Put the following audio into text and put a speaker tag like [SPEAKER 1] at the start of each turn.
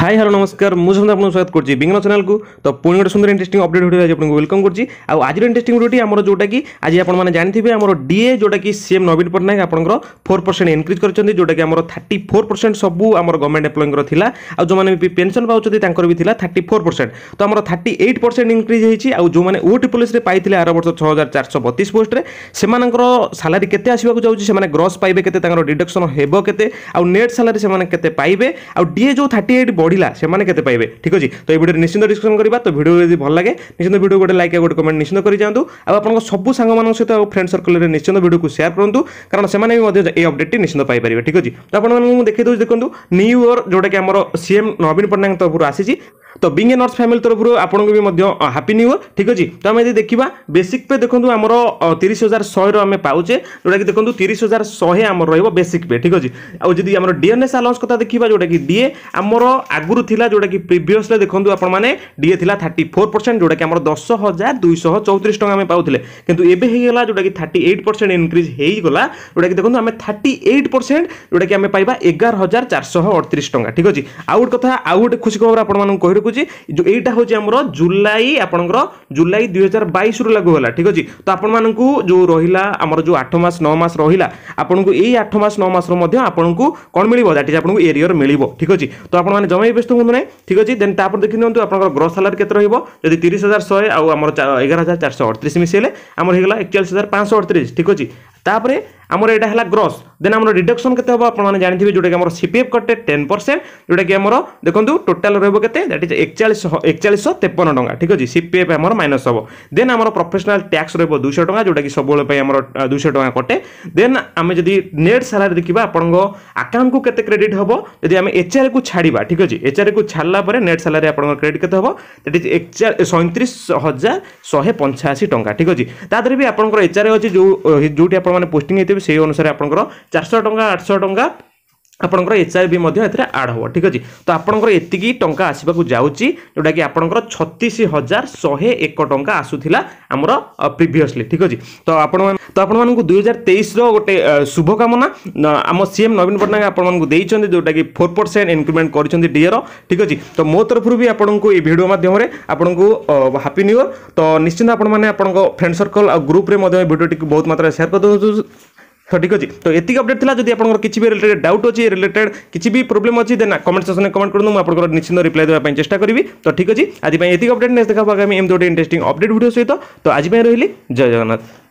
[SPEAKER 1] hi hello নমস্কার ମୁଁ ସନ୍ଧ୍ୟା ଆପଣଙ୍କୁ ସ୍ୱାଗତ କରୁଛି ବିଜ୍ଞାନ ଚ୍ୟାନେଲକୁ ତ ପୁଣି ଗୋଟେ ସୁନ୍ଦର ଇଣ୍ଟରେଷ୍ଟିଂ ଅପଡେଟ୍ ଭିଡ଼ିଓ ଆଜି ଆପଣଙ୍କୁ ୱେଲକମ୍ କରୁଛି ଆଉ ଆଜିର ଇଣ୍ଟରେଷ୍ଟିଂ ଭିଡ଼ିଓଟି ଆମର ଯେଉଁଟାକି ଆଜି ଆପଣମାନେ ଜାଣିଥିବେ ଆମର ଡିଏ ଯେଉଁଟାକି ସିଏମ୍ ନବୀନ ପଟ୍ଟନାୟକ ଆପଣଙ୍କର ଫୋର୍ ପରସେଣ୍ଟ ଇନକ୍ରିଜ୍ କରିଛନ୍ତି ଯେଉଁଟାକି ଆମର ଥାର୍ଟି ଫୋର୍ ପରସେଣ୍ଟ ସବୁ ଆମର ଗଭର୍ଣ୍ଣମେଣ୍ଟ ଏମ୍ପ୍ଲୟଙ୍କର ଥିଲା ଆଉ ଯେଉଁମାନେ ବି ପେନ୍ସନ୍ ପାଉଛନ୍ତି ତାଙ୍କର ବି ଥିଲା ଥାର୍ଟି ଫୋର୍ ପରସେଣ୍ଟ ତ ଆମର ଥାର୍ଟି ଏଇଟ୍ ପରସେଣ୍ଟ ଇନକ୍ରିଜ୍ ହେଇଛି ଆଉ ଯେଉଁମାନେ ଓ ଟ୍ରିପଲ୍ଏସ୍ରେ ପାଇଥିଲେ ଆର ବର୍ଷ ଛଅ ହଜାର ଚାରିଶହ ବତିଶ ପୋଷ୍ଟରେ ସେମାନଙ୍କର ସାଲାରୀ କେତେ ଆସିବାକୁ ଯାଉଛି ସେମାନେ ଗ୍ରସ୍ ପାଇବେ କେତେ ତାଙ୍କର ଡିଡକ୍ସନ୍ ହେବ କେତେ ଆଉ ନେଟ୍ ସାଲାରୀ ସେମାନେ କେତେ ପାଇବେ ଆଉ ଡିଏ ଯେଉଁ ଥାର୍ଟି থার্টি এইট বড়া সে কেতে পাইবে ঠিক আছে তো এই ভিডিওরে নিশ্চিত ডিসকসন করা তো ভিডিও যদি ভাল লাগে নিশ্চিত ভিডিও গোটে লাইক গোটে কমেন্ট নিশ্চিত করে যাতে আপনার সবু সাংগ সহ ফ্রেন্ড সর্কলের নিশ্চিত ভিডিওকে সেয়ার করতু কারণ সে এই অপডেটটি নিশ্চিত পাইপারে ঠিক আছে তো আপনার দেখে দেছি দেখুন নিউ ইয়র যেটা কি আমার সিএম নবীন পট্টনাক তরফর আসিছি তো বিং এ ନର୍ସ ଫ୍ୟାମିଲି ତରଫରୁ ଆପଣଙ୍କୁ ବି ମଧ୍ୟ ହାପି ନ୍ୟୁ ଇୟର୍ ଠିକ୍ ଅଛି ତ ଆମେ ଯଦି ଦେଖିବା ବେସିକ୍ ପେ ଦେଖନ୍ତୁ ଆମର ତିରିଶ ହଜାର ଶହେର ଆମେ ପାଉଛେ ଯେଉଁଟାକି ଦେଖନ୍ତୁ ତିରିଶ ହଜାର ଶହେ ଆମର ରହିବ ବେସିକ୍ ପେ ଠିକ୍ ଅଛି ଆଉ ଯଦି ଆମର ଡିଏନ୍ଏସ୍ ଆଲାଉନ୍ସ କଥା ଦେଖିବା ଯେଉଁଟାକି ଡିଏ ଆମର ଆଗରୁ ଥିଲା ଯେଉଁଟାକି ପ୍ରିଭିୟସ୍ରେ ଦେଖନ୍ତୁ ଆପଣମାନେ ଡିଏ ଥିଲା ଥାର୍ଟି ଫୋର୍ ପରସେଣ୍ଟ ଯେଉଁଟାକି ଆମର ଦଶ ହଜାର ଦୁଇଶହ ଚଉତିରିଶ ଟଙ୍କା ଆମେ ପାଉଥିଲେ କିନ୍ତୁ ଏବେ ହେଇଗଲା ଯେଉଁଟାକି ଥାର୍ଟି ଏଇଟ୍ ପରସେଣ୍ଟ ଇନକ୍ରିଜ୍ ହେଇଗଲା ଯେଉଁଟାକି ଦେଖନ୍ତୁ ଆମେ ଥାର୍ଟି ଏଇଟ୍ ପରସେଣ୍ଟ ଯେଉଁଟାକି ଆମେ ପାଇବା ଏଗାର ହଜାର ଚାରିଶହ ଅଠତିରିଶ ଟଙ୍କା ଠିକ୍ ଅଛି ଆଉ ଗୋଟେ କଥା ଆଉ ଗୋଟେ ଖୁସି ଖବର ଆପଣମାନଙ୍କୁ କହି ରଖୁଛି ରଖୁଛି ଏଇଟା ହେଉଛି ଆମର ଜୁଲାଇ ଆପଣଙ୍କର ଜୁଲାଇ ଦୁଇ ହଜାର ବାଇଶରୁ ଲାଗୁ ହେଲା ଠିକ୍ ଅଛି ତ ଆପଣମାନଙ୍କୁ ଯେଉଁ ରହିଲା ଆମର ଯେଉଁ ଆଠ ମାସ ନଅ ମାସ ରହିଲା ଆପଣଙ୍କୁ ଏଇ ଆଠ ମାସ ନଅ ମାସରୁ ମଧ୍ୟ ଆପଣଙ୍କୁ କ'ଣ ମିଳିବ ଦ୍ୟାଟ୍ ଇଜ୍ ଆପଣଙ୍କୁ ଏରିୟର ମିଳିବ ଠିକ୍ ଅଛି ତ ଆପଣମାନେ ଜମା ବ୍ୟସ୍ତ ହୁଅନ୍ତୁ ନାହିଁ ଠିକ୍ ଅଛି ଦେନ୍ ତାପରେ ଦେଖି ନିଅନ୍ତୁ ଆପଣଙ୍କର ଗ୍ରସ୍ ସାଲାରୀ କେତେ ରହିବ ଯଦି ତିରିଶ ହଜାର ଶହେ ଆଉ ଆମର ଏଗାର ହଜାର ଚାରିଶହ ଅଠତିରିଶ ମିଶାଇଲେ ଆମର ହେଇଗଲା ଏକଚାଳିଶ ହଜାର ପାଞ୍ଚଶହ ଅଠତିରିଶ ଠିକ୍ ଅଛି ତାପରେ ଆମର ଏଇଟା ହେଲା ଗ୍ରସ୍ ଦେନ୍ ଆମର ଡିଡକ୍ସନ୍ କେତେ ହେବ ଆପଣମାନେ ଜାଣିଥିବେ ଯେଉଁଟାକି ଆମର ସି ପି ଏଫ୍ କଟେ ଟେନ୍ ପରସେଣ୍ଟ ଯେଉଁଟାକି ଆମର ଦେଖନ୍ତୁ ଟୋଟାଲ୍ ରହିବ କେତେ ଦ୍ୟାଟ୍ ଇଜ୍ ଏକଚାଳିଶଶହ ଏକଚାଳିଶଶହ ତେପନ ଟଙ୍କା ଠିକ୍ ଅଛି ସି ପି ଏଫ୍ ଆମର ମାଇନସ୍ ହେବ ଦେନ୍ ଆମର ପ୍ରଫେସନାଲ୍ ଟ୍ୟାକ୍ସ ରହିବ ଦୁଇଶହ ଟଙ୍କା ଯେଉଁଟାକି ସବୁବେଳେ ପାଇଁ ଆମର ଦୁଇଶହ ଟଙ୍କା କଟେ ଦେନ୍ ଆମେ ଯଦି ନେଟ୍ ସାଲାରି ଦେଖିବା ଆପଣଙ୍କ ଆକାଉଣ୍ଟକୁ କେତେ କ୍ରେଡ଼ିଟ୍ ହେବ ଯଦି ଆମେ ଏଚ୍ଆର୍କୁ ଛାଡ଼ିବା ଠିକ୍ ଅଛି ଏଚ୍ଆର୍କୁ ଛାଡ଼ିଲା ପରେ ନେଟ୍ ସାଲାରି ଆପଣଙ୍କ କ୍ରେଡ଼ିଟ୍ କେତେ ହେବ ଦ୍ୟାଟ୍ ଇଜ୍ ଏକଚାଳିଶ ସଇଁତିରିଶ ହଜାର ଶହେ ପଞ୍ଚାଅଶୀ ଟଙ୍କା ଠିକ୍ ଅଛି ତା ଦେହରେ ବି ଆପଣଙ୍କର ଏଚ୍ଆର୍ ଅଛି ଯେଉଁ ଯେଉଁଠି ଆପଣ ଆପଣମାନେ ପୋଷ୍ଟିଂ ହେଇଥିବେ ସେଇ ଅନୁସାରେ ଆପଣଙ୍କର ଚାରିଶହ ଟଙ୍କା ଆଠଶହ ଟଙ୍କା ଆପଣଙ୍କର ଏଚ୍ଆର୍ ବି ମଧ୍ୟ ଏଥିରେ ଆଡ଼୍ ହେବ ଠିକ୍ ଅଛି ତ ଆପଣଙ୍କର ଏତିକି ଟଙ୍କା ଆସିବାକୁ ଯାଉଛି ଯେଉଁଟାକି ଆପଣଙ୍କର ଛତିଶ ହଜାର ଶହେ ଏକ ଟଙ୍କା ଆସୁଥିଲା ଆମର ପ୍ରିଭିୟସଲି ଠିକ୍ ଅଛି ତ ଆପଣମାନେ ତ ଆପଣମାନଙ୍କୁ ଦୁଇ ହଜାର ତେଇଶର ଗୋଟେ ଶୁଭକାମନା ଆମ ସିଏମ୍ ନବୀନ ପଟ୍ଟନାୟକ ଆପଣମାନଙ୍କୁ ଦେଇଛନ୍ତି ଯେଉଁଟାକି ଫୋର୍ ପରସେଣ୍ଟ ଇନକ୍ରିମେଣ୍ଟ କରିଛନ୍ତି ଡିଏର ଠିକ୍ ଅଛି ତ ମୋ ତରଫରୁ ବି ଆପଣଙ୍କୁ ଏଇ ଭିଡ଼ିଓ ମାଧ୍ୟମରେ ଆପଣଙ୍କୁ ହାପି ନ୍ୟୁ ଇୟର୍ ତ ନିଶ୍ଚିନ୍ତ ଆପଣମାନେ ଆପଣଙ୍କ ଫ୍ରେଣ୍ଡ ସର୍କଲ୍ ଆଉ ଗ୍ରୁପ୍ରେ ମଧ୍ୟ ଏ ଭିଡ଼ିଓଟିକୁ ବହୁତ ମାତ୍ରାରେ ସେୟାର କରିଦେଉଛନ୍ତି তো ঠিক আছে তো এতিক অপডেট লা যদি আপনার কিছু বি রিলেটেড ডাউট অছি রিলেটেড কিছু বি প্রোবলেম অছি দেন কমেন্ট সেকশনে কমেন্ট করুন মু আপনার নিশ্চিন্ত রিপ্লাই দেওয়া পাই চেষ্টা করিবি তো ঠিক আছে আজি পাই এতিক অপডেট নেক্সট দেখা হবা আমি এমতি গোটে ইন্টারেস্টিং অপডেট ভিডিও সহিত তো আজি পাই রহিলি জয় জগন্নাথ